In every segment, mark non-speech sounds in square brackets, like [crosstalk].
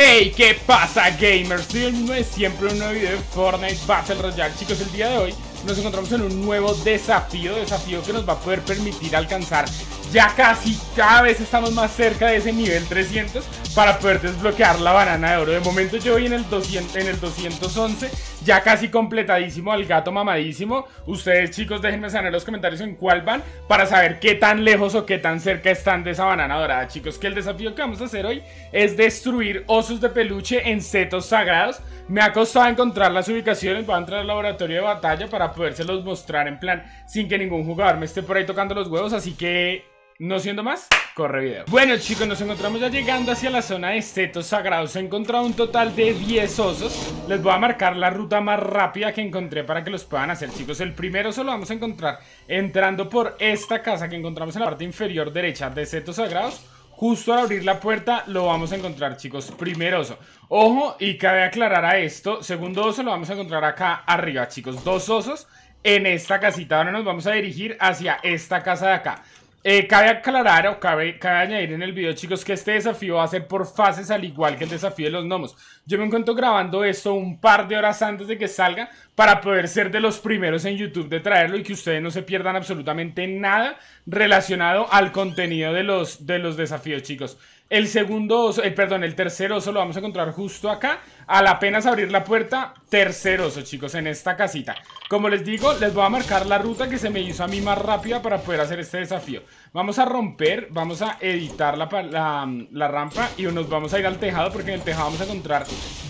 ¡Hey! ¿Qué pasa gamers? no es siempre un nuevo video de Fortnite Battle Royale Chicos, el día de hoy nos encontramos en un nuevo desafío Desafío que nos va a poder permitir alcanzar Ya casi cada vez estamos más cerca de ese nivel 300 Para poder desbloquear la banana de oro De momento yo voy en el, 200, en el 211 ya casi completadísimo al gato mamadísimo. Ustedes, chicos, déjenme saber en los comentarios en cuál van para saber qué tan lejos o qué tan cerca están de esa banana dorada, chicos. Que el desafío que vamos a hacer hoy es destruir osos de peluche en setos sagrados. Me ha costado encontrar las ubicaciones, voy a entrar al laboratorio de batalla para podérselos mostrar en plan sin que ningún jugador me esté por ahí tocando los huevos, así que no siendo más, corre video Bueno chicos, nos encontramos ya llegando hacia la zona de setos sagrados He encontrado un total de 10 osos Les voy a marcar la ruta más rápida que encontré para que los puedan hacer chicos El primero lo vamos a encontrar entrando por esta casa que encontramos en la parte inferior derecha de setos sagrados Justo al abrir la puerta lo vamos a encontrar chicos, primer oso Ojo, y cabe aclarar a esto, segundo oso lo vamos a encontrar acá arriba chicos Dos osos en esta casita, ahora nos vamos a dirigir hacia esta casa de acá eh, cabe aclarar o cabe, cabe, añadir en el video, chicos, que este desafío va a ser por fases, al igual que el desafío de los gnomos. Yo me encuentro grabando esto un par de horas antes de que salga, para poder ser de los primeros en YouTube de traerlo y que ustedes no se pierdan absolutamente nada relacionado al contenido de los, de los desafíos, chicos. El segundo oso, eh, perdón, el tercer oso lo vamos a encontrar justo acá, al apenas abrir la puerta, tercer oso, chicos, en esta casita. Como les digo, les voy a marcar la ruta que se me hizo a mí más rápida para poder hacer este desafío. Vamos a romper, vamos a editar la rampa y nos vamos a ir al tejado porque en el tejado vamos a encontrar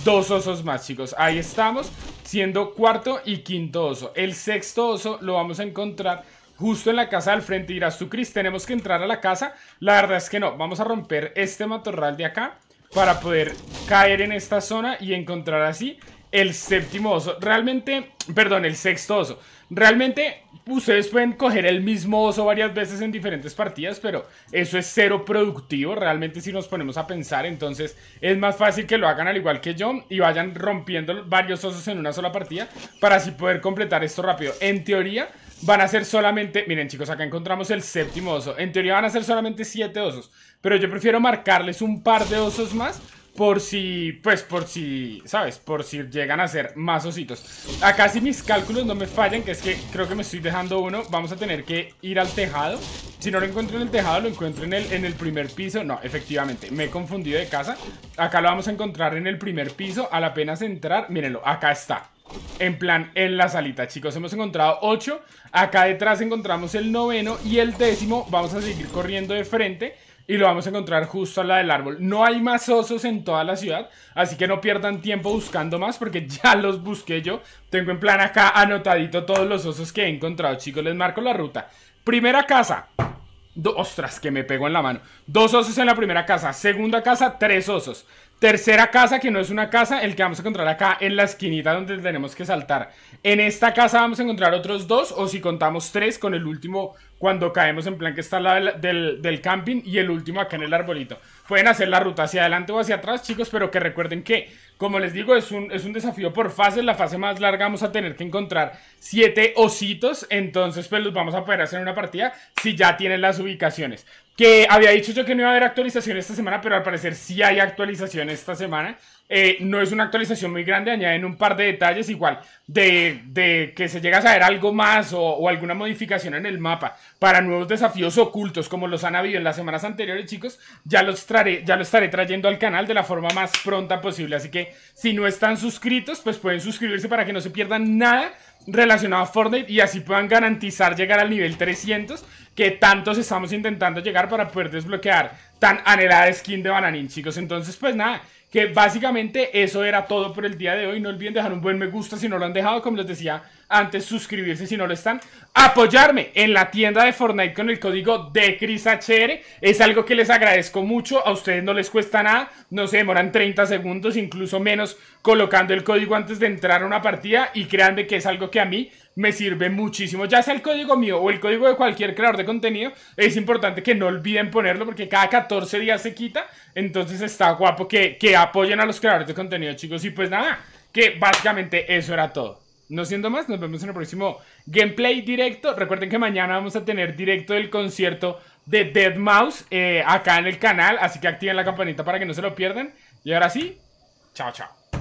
dos osos más, chicos. Ahí estamos, siendo cuarto y quinto oso. El sexto oso lo vamos a encontrar justo en la casa al frente. dirás tú, Chris, ¿tenemos que entrar a la casa? La verdad es que no. Vamos a romper este matorral de acá para poder caer en esta zona y encontrar así el séptimo oso. Realmente, perdón, el sexto oso. Realmente ustedes pueden coger el mismo oso varias veces en diferentes partidas, pero eso es cero productivo. Realmente si nos ponemos a pensar, entonces es más fácil que lo hagan al igual que yo y vayan rompiendo varios osos en una sola partida para así poder completar esto rápido. En teoría, Van a ser solamente... Miren, chicos, acá encontramos el séptimo oso. En teoría van a ser solamente siete osos. Pero yo prefiero marcarles un par de osos más por si, pues por si, ¿sabes? Por si llegan a ser más ositos. Acá si mis cálculos no me fallan, que es que creo que me estoy dejando uno, vamos a tener que ir al tejado. Si no lo encuentro en el tejado, lo encuentro en el, en el primer piso. No, efectivamente, me he confundido de casa. Acá lo vamos a encontrar en el primer piso, A al apenas entrar, mírenlo, acá está en plan, en la salita, chicos. Hemos encontrado 8. Acá detrás encontramos el noveno y el décimo. Vamos a seguir corriendo de frente. Y lo vamos a encontrar justo a la del árbol. No hay más osos en toda la ciudad. Así que no pierdan tiempo buscando más. Porque [laughs] ya los busqué yo. Tengo en plan acá anotadito todos los osos que he encontrado. Chicos, les marco la ruta. Primera casa. ostras, que me pego en la mano. Dos osos en la primera casa. Segunda casa, tres osos. Tercera casa, que no es una casa, el que vamos a encontrar acá en la esquinita donde tenemos que saltar. En esta casa vamos a encontrar otros dos, o si contamos tres con el último cuando caemos en plan que está al lado del, camping y el último acá en el arbolito. Pueden hacer la ruta hacia adelante o hacia atrás, chicos, pero que recuerden que, como les digo, es un, es un desafío por fases. La fase más larga vamos a tener que encontrar siete ositos, entonces pues los vamos a poder hacer en una partida si ya tienen las ubicaciones. Que había dicho yo que no iba a haber actualización esta semana, pero al parecer sí hay actualización esta semana. Eh, no es una actualización muy grande, añaden un par de detalles igual de, que se llega a saber algo más o, alguna modificación en el mapa para nuevos desafíos ocultos como los han habido en las semanas anteriores, chicos. Ya los, traeré, ya los estaré trayendo al canal de la forma más pronta posible. Así que si no están suscritos, pues pueden suscribirse para que no se pierdan nada relacionado a Fortnite y así puedan garantizar llegar al nivel 300 que tantos estamos intentando llegar para poder desbloquear tan anhelada skin de Bananín, chicos. Entonces, pues nada, que básicamente eso era todo por el día de hoy. No olviden dejar un buen me gusta si no lo han dejado, como les decía antes, suscribirse si no lo están. Apoyarme en la tienda de Fortnite con el código de Es algo que les agradezco mucho. A ustedes no les cuesta nada. No se demoran 30 segundos, incluso menos, colocando el código antes de entrar a una partida. Y créanme que es algo que a mí me sirve muchísimo. Ya sea el código mío o el código de cualquier creador de contenido, es importante que no olviden ponerlo porque cada 14 días se quita. Entonces está guapo que, que apoyen a los creadores de contenido, chicos. Y pues nada, que básicamente eso era todo. No siendo más, nos vemos en el próximo gameplay directo. Recuerden que mañana vamos a tener directo del concierto de Dead Mouse eh, acá en el canal. Así que activen la campanita para que no se lo pierdan. Y ahora sí, chao, chao.